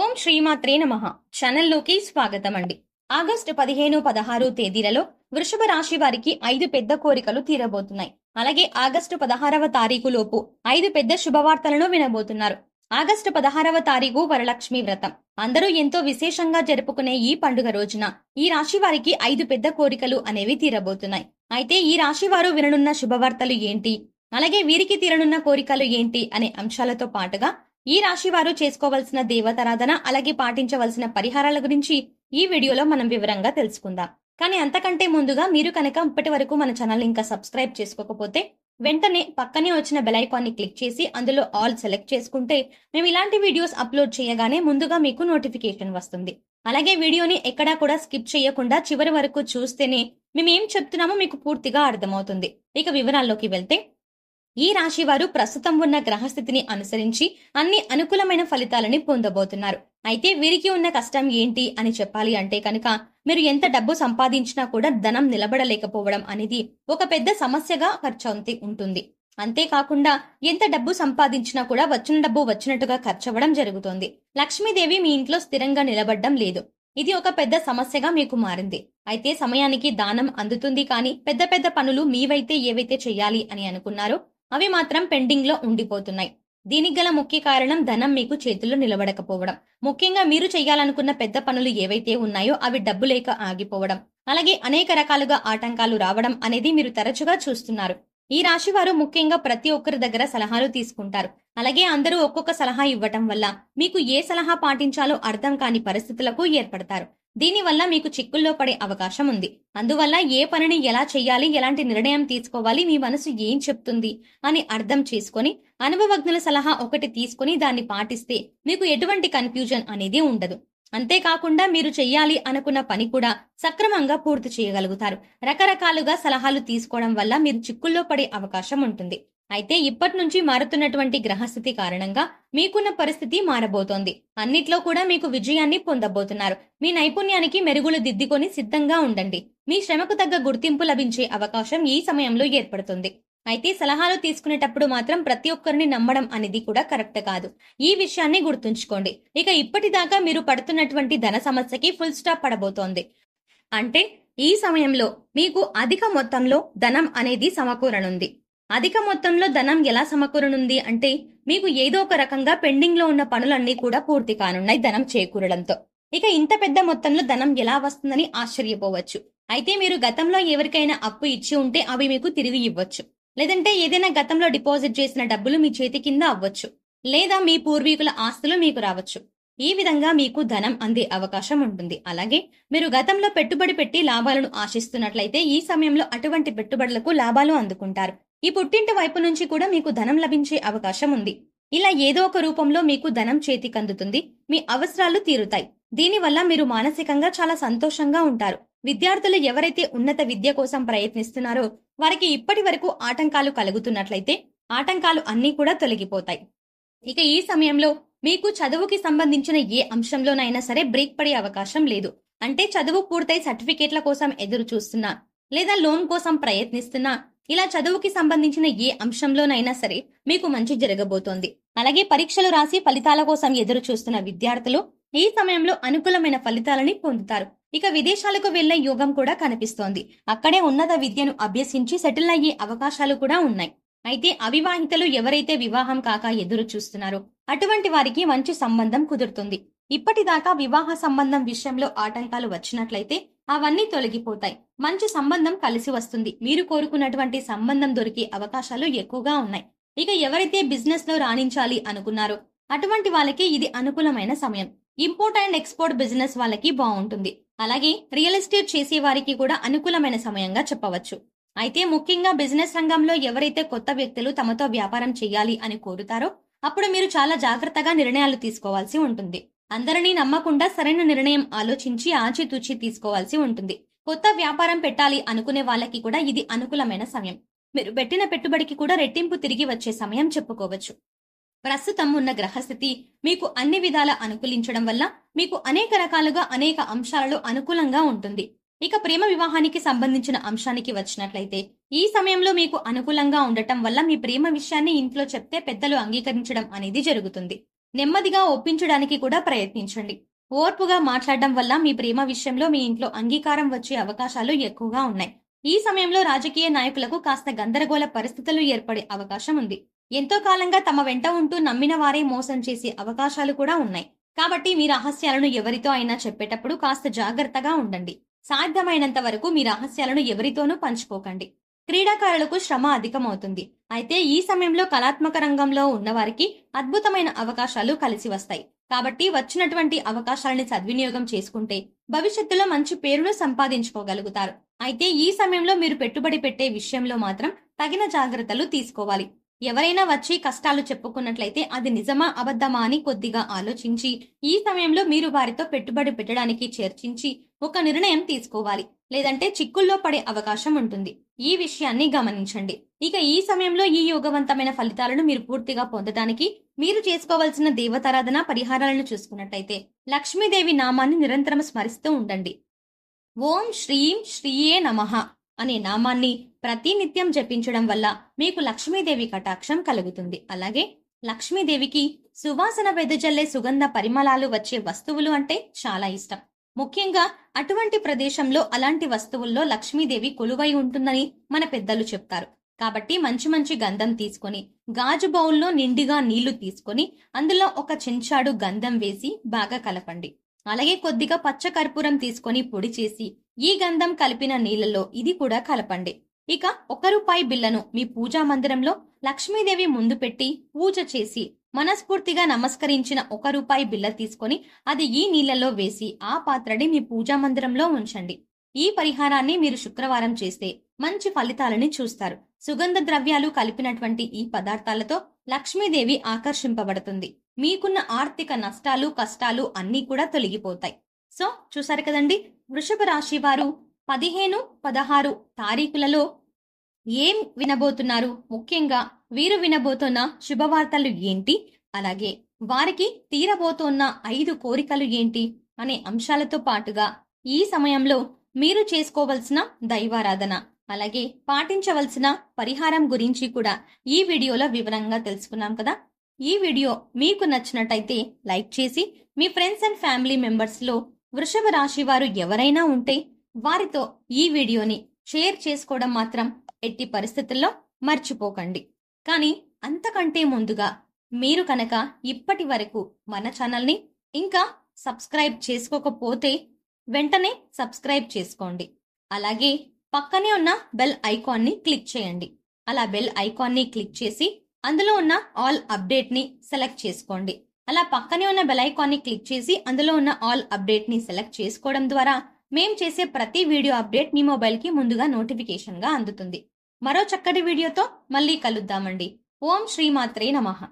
ఓం శ్రీమాత్రే నమ ఛానల్లోకి స్వాగతం అండి ఆగస్టు పదిహేను పదహారు తేదీలలో వృషభ రాశి వారికి ఐదు పెద్ద కోరికలు తీరబోతున్నాయి అలాగే ఆగస్టు పదహారవ తారీఖు లోపు ఐదు పెద్ద శుభవార్తలను వినబోతున్నారు ఆగస్టు పదహారవ తారీఖు వరలక్ష్మి వ్రతం అందరూ ఎంతో విశేషంగా జరుపుకునే ఈ పండుగ రోజున ఈ రాశి వారికి ఐదు పెద్ద కోరికలు అనేవి తీరబోతున్నాయి అయితే ఈ రాశి వారు విననున్న శుభవార్తలు ఏంటి అలాగే వీరికి తీరనున్న కోరికలు ఏంటి అనే అంశాలతో పాటుగా ఈ రాశి వారు చేసుకోవాల్సిన దేవతారాధన అలాగే పాటించవలసిన పరిహారాల గురించి ఈ వీడియోలో మనం వివరంగా తెలుసుకుందాం కానీ అంతకంటే ముందుగా మీరు కనుక ఇప్పటి వరకు మన ఛానల్ ఇంకా సబ్స్క్రైబ్ చేసుకోకపోతే వెంటనే పక్కనే వచ్చిన బెలైకాన్ని ని క్లిక్ చేసి అందులో ఆల్ సెలెక్ట్ చేసుకుంటే మేము ఇలాంటి వీడియోస్ అప్లోడ్ చేయగానే ముందుగా మీకు నోటిఫికేషన్ వస్తుంది అలాగే వీడియోని ఎక్కడా కూడా స్కిప్ చేయకుండా చివరి వరకు చూస్తేనే మేము ఏం చెప్తున్నామో మీకు పూర్తిగా అర్థమవుతుంది ఇక వివరాల్లోకి వెళ్తే ఈ రాశి వారు ప్రస్తుతం ఉన్న గ్రహస్థితిని అనుసరించి అన్ని అనుకూలమైన ఫలితాలని పొందబోతున్నారు అయితే వీరికి ఉన్న కష్టం ఏంటి అని చెప్పాలి అంటే కనుక మీరు ఎంత డబ్బు సంపాదించినా కూడా ధనం నిలబడలేకపోవడం అనేది ఒక పెద్ద సమస్యగా ఖర్చవుతీ ఉంటుంది అంతేకాకుండా ఎంత డబ్బు సంపాదించినా కూడా వచ్చిన డబ్బు వచ్చినట్టుగా ఖర్చవ్వడం జరుగుతోంది లక్ష్మీదేవి మీ ఇంట్లో స్థిరంగా నిలబడడం లేదు ఇది ఒక పెద్ద సమస్యగా మీకు మారింది అయితే సమయానికి దానం అందుతుంది కానీ పెద్ద పెద్ద పనులు మీవైతే ఏవైతే చేయాలి అని అనుకున్నారో అవి మాత్రం పెండింగ్లో ఉండిపోతున్నాయి దీనికి గల ముఖ్య కారణం ధనం మీకు చేతుల్లో నిలబడకపోవడం ముఖ్యంగా మీరు చేయాలనుకున్న పెద్ద పనులు ఏవైతే ఉన్నాయో అవి డబ్బు లేక ఆగిపోవడం అలాగే అనేక రకాలుగా ఆటంకాలు రావడం అనేది మీరు తరచుగా చూస్తున్నారు ఈ రాశి వారు ముఖ్యంగా ప్రతి ఒక్కరి దగ్గర సలహాలు తీసుకుంటారు అలాగే అందరూ ఒక్కొక్క సలహా ఇవ్వటం వల్ల మీకు ఏ సలహా పాటించాలో అర్థం కాని పరిస్థితులకు ఏర్పడతారు దీనివల్ల మీకు చిక్కుల్లో పడే అవకాశం ఉంది అందువల్ల ఏ పనిని ఎలా చేయాలి ఎలాంటి నిర్ణయం తీసుకోవాలి మీ మనసు ఏం చెప్తుంది అని అర్థం చేసుకొని అనుభవజ్ఞుల సలహా ఒకటి తీసుకుని దాన్ని పాటిస్తే మీకు ఎటువంటి కన్ఫ్యూజన్ అనేది ఉండదు అంతేకాకుండా మీరు చెయ్యాలి అనుకున్న పని కూడా సక్రమంగా పూర్తి చేయగలుగుతారు రకరకాలుగా సలహాలు తీసుకోవడం వల్ల మీరు చిక్కుల్లో పడే అవకాశం ఉంటుంది అయితే ఇప్పటి నుంచి మారుతున్నటువంటి గ్రహస్థితి కారణంగా మీకున్న పరిస్థితి మారబోతోంది అన్నిట్లో కూడా మీకు విజయాన్ని పొందబోతున్నారు మీ నైపుణ్యానికి మెరుగులు దిద్దుకొని సిద్ధంగా ఉండండి మీ శ్రమకు తగ్గ గుర్తింపు లభించే అవకాశం ఈ సమయంలో ఏర్పడుతుంది అయితే సలహాలు తీసుకునేటప్పుడు మాత్రం ప్రతి ఒక్కరిని నమ్మడం అనేది కూడా కరెక్ట్ కాదు ఈ విషయాన్ని గుర్తుంచుకోండి ఇక ఇప్పటిదాకా మీరు పడుతున్నటువంటి ధన సమస్యకి ఫుల్ స్టాప్ పడబోతోంది అంటే ఈ సమయంలో మీకు అధిక మొత్తంలో ధనం అనేది సమకూరనుంది అధిక మొత్తంలో ధనం ఎలా సమకూరనుంది అంటే మీకు ఏదో ఒక రకంగా పెండింగ్లో ఉన్న పనులన్నీ కూడా పూర్తి కానున్నాయి ధనం చేకూరడంతో ఇక ఇంత పెద్ద మొత్తంలో ధనం ఎలా వస్తుందని ఆశ్చర్యపోవచ్చు అయితే మీరు గతంలో ఎవరికైనా అప్పు ఇచ్చి ఉంటే అవి మీకు తిరిగి ఇవ్వచ్చు లేదంటే ఏదైనా గతంలో డిపాజిట్ చేసిన డబ్బులు మీ చేతి కింద అవ్వచ్చు లేదా మీ పూర్వీకుల ఆస్తులు మీకు రావచ్చు ఈ విధంగా మీకు ధనం అందే అవకాశం ఉంటుంది అలాగే మీరు గతంలో పెట్టుబడి పెట్టి లాభాలను ఆశిస్తున్నట్లయితే ఈ సమయంలో అటువంటి పెట్టుబడులకు లాభాలు అందుకుంటారు ఈ పుట్టింటి వైపు నుంచి కూడా మీకు ధనం లభించే అవకాశం ఉంది ఇలా ఏదో ఒక రూపంలో మీకు ధనం చేతికందుతుంది మీ అవసరాలు తీరుతాయి దీనివల్ల మీరు మానసికంగా చాలా సంతోషంగా ఉంటారు విద్యార్థులు ఎవరైతే ఉన్నత విద్య కోసం ప్రయత్నిస్తున్నారో వారికి ఇప్పటి వరకు ఆటంకాలు కలుగుతున్నట్లయితే ఆటంకాలు అన్నీ కూడా తొలగిపోతాయి ఇక ఈ సమయంలో మీకు చదువుకి సంబంధించిన ఏ అంశంలోనైనా సరే బ్రేక్ పడే అవకాశం లేదు అంటే చదువు పూర్తయి సర్టిఫికేట్ల కోసం ఎదురు చూస్తున్నా లేదా లోన్ కోసం ప్రయత్నిస్తున్నా ఇలా చదువుకి సంబంధించిన ఏ అంశంలోనైనా సరే మీకు మంచి జరగబోతోంది అలాగే పరీక్షలు రాసి ఫలితాల కోసం ఎదురు చూస్తున్న విద్యార్థులు ఈ సమయంలో అనుకూలమైన ఫలితాలని పొందుతారు ఇక విదేశాలకు వెళ్లే యోగం కూడా కనిపిస్తోంది అక్కడే ఉన్నత విద్యను అభ్యసించి సెటిల్ అయ్యే అవకాశాలు కూడా ఉన్నాయి అయితే అవివాహితలు ఎవరైతే వివాహం కాక ఎదురు చూస్తున్నారో అటువంటి వారికి మంచి సంబంధం కుదురుతుంది ఇప్పటిదాకా వివాహ సంబంధం విషయంలో ఆటంకాలు వచ్చినట్లయితే అవన్నీ తొలగిపోతాయి మంచి సంబంధం కలిసి వస్తుంది మీరు కోరుకున్నటువంటి సంబంధం దొరికే అవకాశాలు ఎక్కువగా ఉన్నాయి ఇక ఎవరైతే బిజినెస్ లో రాణించాలి అనుకున్నారో అటువంటి వాళ్ళకి ఇది అనుకూలమైన సమయం ఇంపోర్ట్ అండ్ ఎక్స్పోర్ట్ బిజినెస్ వాళ్ళకి బాగుంటుంది అలాగే రియల్ ఎస్టేట్ చేసే వారికి కూడా అనుకూలమైన సమయంగా చెప్పవచ్చు అయితే ముఖ్యంగా బిజినెస్ రంగంలో ఎవరైతే కొత్త వ్యక్తులు తమతో వ్యాపారం చేయాలి అని కోరుతారో అప్పుడు మీరు చాలా జాగ్రత్తగా నిర్ణయాలు తీసుకోవాల్సి ఉంటుంది అందరినీ నమ్మకుండా సరైన నిర్ణయం ఆలోచించి ఆచితూచి తీసుకోవాల్సి ఉంటుంది కొత్త వ్యాపారం పెట్టాలి అనుకునే వాళ్ళకి కూడా ఇది అనుకూలమైన సమయం మీరు పెట్టిన పెట్టుబడికి కూడా రెట్టింపు తిరిగి వచ్చే సమయం చెప్పుకోవచ్చు ప్రస్తుతం ఉన్న గ్రహస్థితి మీకు అన్ని విధాల అనుకూలించడం వల్ల మీకు అనేక రకాలుగా అనేక అంశాలలో అనుకూలంగా ఉంటుంది ఇక ప్రేమ వివాహానికి సంబంధించిన అంశానికి వచ్చినట్లయితే ఈ సమయంలో మీకు అనుకూలంగా ఉండటం వల్ల మీ ప్రేమ విషయాన్ని ఇంట్లో చెప్తే పెద్దలు అంగీకరించడం అనేది జరుగుతుంది నెమ్మదిగా ఒప్పించడానికి కూడా ప్రయత్నించండి ఓర్పుగా మాట్లాడడం వల్ల మీ ప్రేమ విషయంలో మీ ఇంట్లో అంగీకారం వచ్చే అవకాశాలు ఎక్కువగా ఉన్నాయి ఈ సమయంలో రాజకీయ నాయకులకు కాస్త గందరగోళ పరిస్థితులు ఏర్పడే అవకాశం ఉంది ఎంతో కాలంగా తమ వెంట ఉంటూ నమ్మిన వారే మోసం చేసే అవకాశాలు కూడా ఉన్నాయి కాబట్టి మీ రహస్యాలను ఎవరితో అయినా చెప్పేటప్పుడు కాస్త జాగ్రత్తగా ఉండండి సాధ్యమైనంత వరకు మీ రహస్యాలను ఎవరితోనూ పంచుకోకండి క్రీడాకారులకు శ్రమ అధికమవుతుంది అయితే ఈ సమయంలో కళాత్మక రంగంలో ఉన్నవారికి అద్భుతమైన అవకాశాలు కలిసి వస్తాయి కాబట్టి వచ్చినటువంటి అవకాశాలని సద్వినియోగం చేసుకుంటే భవిష్యత్తులో మంచి పేరును సంపాదించుకోగలుగుతారు అయితే ఈ సమయంలో మీరు పెట్టుబడి పెట్టే విషయంలో మాత్రం తగిన జాగ్రత్తలు తీసుకోవాలి ఎవరైనా వచ్చి కష్టాలు చెప్పుకున్నట్లయితే అది నిజమా అబద్ధమా అని కొద్దిగా ఆలోచించి ఈ సమయంలో మీరు వారితో పెట్టుబడి పెట్టడానికి చర్చించి ఒక నిర్ణయం తీసుకోవాలి లేదంటే చిక్కుల్లో పడే అవకాశం ఉంటుంది ఈ విషయాన్ని గమనించండి ఇక ఈ సమయంలో ఈ యోగవంతమైన ఫలితాలను మీరు పూర్తిగా పొందడానికి మీరు చేసుకోవాల్సిన దేవతారాధన పరిహారాలను చూసుకున్నట్లయితే లక్ష్మీదేవి నామాన్ని నిరంతరం స్మరిస్తూ ఉండండి ఓం శ్రీం శ్రీయే నమః అనే నామాన్ని ప్రతినిత్యం జపించడం వల్ల మీకు లక్ష్మీదేవి కటాక్షం కలుగుతుంది అలాగే లక్ష్మీదేవికి సువాసన వెదజల్లే సుగంధ పరిమళాలు వచ్చే వస్తువులు అంటే చాలా ఇష్టం ముఖ్యంగా అటువంటి ప్రదేశంలో అలాంటి వస్తువుల్లో లక్ష్మీదేవి కొలువై ఉంటుందని మన పెద్దలు చెప్తారు కాబట్టి మంచి మంచి గంధం తీసుకొని గాజు బౌల్లో నిండిగా నీళ్లు తీసుకొని అందులో ఒక చెంచాడు గంధం వేసి బాగా కలపండి అలాగే కొద్దిగా పచ్చ కర్పూరం తీసుకొని పొడి చేసి ఈ గంధం కలిపిన నీళ్లలో ఇది కూడా కలపండి ఇక ఒక రూపాయి బిల్లను మీ పూజా మందిరంలో లక్ష్మీదేవి ముందు పెట్టి పూజ చేసి మనస్ఫూర్తిగా నమస్కరించిన ఒక రూపాయి బిల్ల తీసుకొని అది ఈ నీళ్లలో వేసి ఆ పాత్రని మీ పూజా మందిరంలో ఉంచండి ఈ పరిహారాన్ని మీరు శుక్రవారం చేస్తే మంచి ఫలితాలని చూస్తారు సుగంధ ద్రవ్యాలు కలిపినటువంటి ఈ పదార్థాలతో లక్ష్మీదేవి ఆకర్షింపబడుతుంది మీకున్న ఆర్థిక నష్టాలు కష్టాలు అన్నీ కూడా తొలగిపోతాయి సో చూసారు కదండి వృషభ రాశి వారు పదిహేను పదహారు తారీఖులలో ఏం వినబోతున్నారు ముఖ్యంగా వీరు వినబోతున్న శుభవార్తలు ఏంటి అలాగే వారికి తీరబోతున్న ఐదు కోరికలు ఏంటి అనే అంశాలతో పాటుగా ఈ సమయంలో మీరు చేసుకోవలసిన దైవారాధన అలాగే పాటించవలసిన పరిహారం గురించి కూడా ఈ వీడియోలో వివరంగా తెలుసుకున్నాం కదా ఈ వీడియో మీకు నచ్చినట్టయితే లైక్ చేసి మీ ఫ్రెండ్స్ అండ్ ఫ్యామిలీ మెంబర్స్లో వృషభ రాశి వారు ఎవరైనా ఉంటే వారితో ఈ వీడియోని షేర్ చేసుకోవడం మాత్రం ఎట్టి పరిస్థితుల్లో మర్చిపోకండి కానీ అంతకంటే ముందుగా మీరు కనుక ఇప్పటి వరకు మన ఛానల్ని ఇంకా సబ్స్క్రైబ్ చేసుకోకపోతే వెంటనే సబ్స్క్రైబ్ చేసుకోండి అలాగే పక్కనే ఉన్న బెల్ ఐకాన్ని క్లిక్ చేయండి అలా బెల్ ఐకాన్ని క్లిక్ చేసి అందులో ఉన్న ఆల్ అప్డేట్ని సెలెక్ట్ చేసుకోండి అలా పక్కనే ఉన్న బెలైకాన్ని క్లిక్ చేసి అందులో ఉన్న ఆల్ అప్డేట్ని సెలెక్ట్ చేసుకోవడం ద్వారా మేం చేసే ప్రతి వీడియో అప్డేట్ మీ మొబైల్కి ముందుగా నోటిఫికేషన్గా అందుతుంది మరో చక్కటి వీడియోతో మళ్ళీ కలుద్దామండి ఓం శ్రీమాత్రే నమః